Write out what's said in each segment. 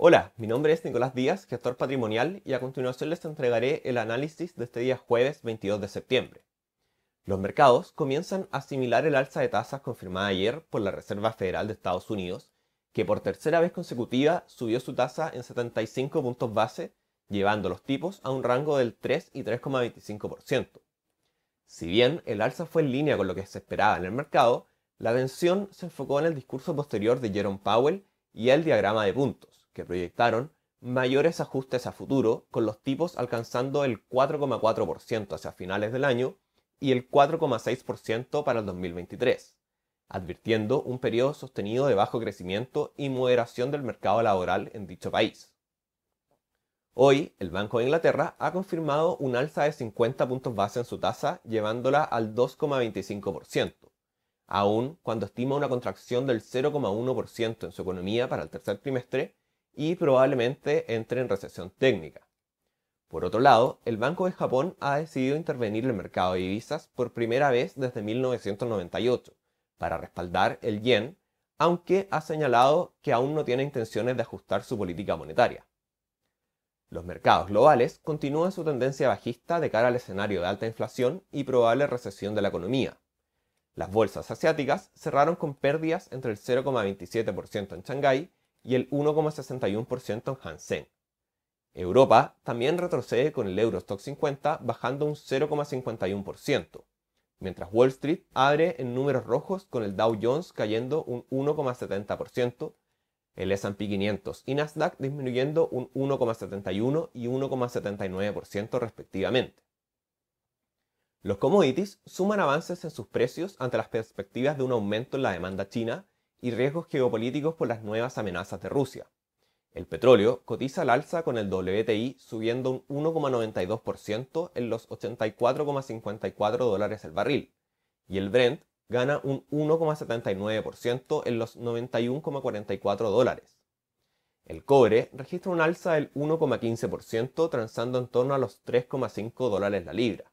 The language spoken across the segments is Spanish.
Hola, mi nombre es Nicolás Díaz, gestor patrimonial, y a continuación les entregaré el análisis de este día jueves 22 de septiembre. Los mercados comienzan a asimilar el alza de tasas confirmada ayer por la Reserva Federal de Estados Unidos, que por tercera vez consecutiva subió su tasa en 75 puntos base, llevando los tipos a un rango del 3 y 3,25%. Si bien el alza fue en línea con lo que se esperaba en el mercado, la atención se enfocó en el discurso posterior de Jerome Powell y el diagrama de puntos proyectaron mayores ajustes a futuro, con los tipos alcanzando el 4,4% hacia finales del año y el 4,6% para el 2023, advirtiendo un periodo sostenido de bajo crecimiento y moderación del mercado laboral en dicho país. Hoy, el Banco de Inglaterra ha confirmado un alza de 50 puntos base en su tasa, llevándola al 2,25%, aún cuando estima una contracción del 0,1% en su economía para el tercer trimestre y probablemente entre en recesión técnica. Por otro lado, el Banco de Japón ha decidido intervenir el mercado de divisas por primera vez desde 1998 para respaldar el yen, aunque ha señalado que aún no tiene intenciones de ajustar su política monetaria. Los mercados globales continúan su tendencia bajista de cara al escenario de alta inflación y probable recesión de la economía. Las bolsas asiáticas cerraron con pérdidas entre el 0,27% en Shanghái y el 1,61% en Hansen. Europa también retrocede con el Eurostock 50 bajando un 0,51%, mientras Wall Street abre en números rojos con el Dow Jones cayendo un 1,70%, el S&P 500 y Nasdaq disminuyendo un 1,71 y 1,79% respectivamente. Los commodities suman avances en sus precios ante las perspectivas de un aumento en la demanda china y riesgos geopolíticos por las nuevas amenazas de Rusia. El petróleo cotiza al alza con el WTI subiendo un 1,92% en los 84,54 dólares el barril, y el Brent gana un 1,79% en los 91,44 dólares. El cobre registra un alza del 1,15% transando en torno a los 3,5 dólares la libra.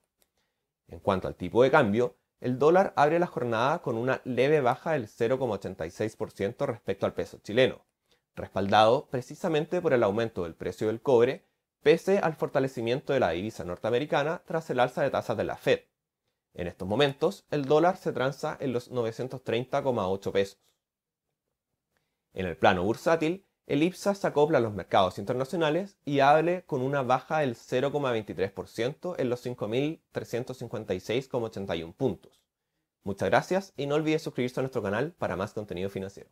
En cuanto al tipo de cambio, el dólar abre la jornada con una leve baja del 0,86% respecto al peso chileno, respaldado precisamente por el aumento del precio del cobre, pese al fortalecimiento de la divisa norteamericana tras el alza de tasas de la Fed. En estos momentos, el dólar se tranza en los 930,8 pesos. En el plano bursátil, el IPSA se acopla a los mercados internacionales y hable con una baja del 0,23% en los 5.356,81 puntos. Muchas gracias y no olvides suscribirse a nuestro canal para más contenido financiero.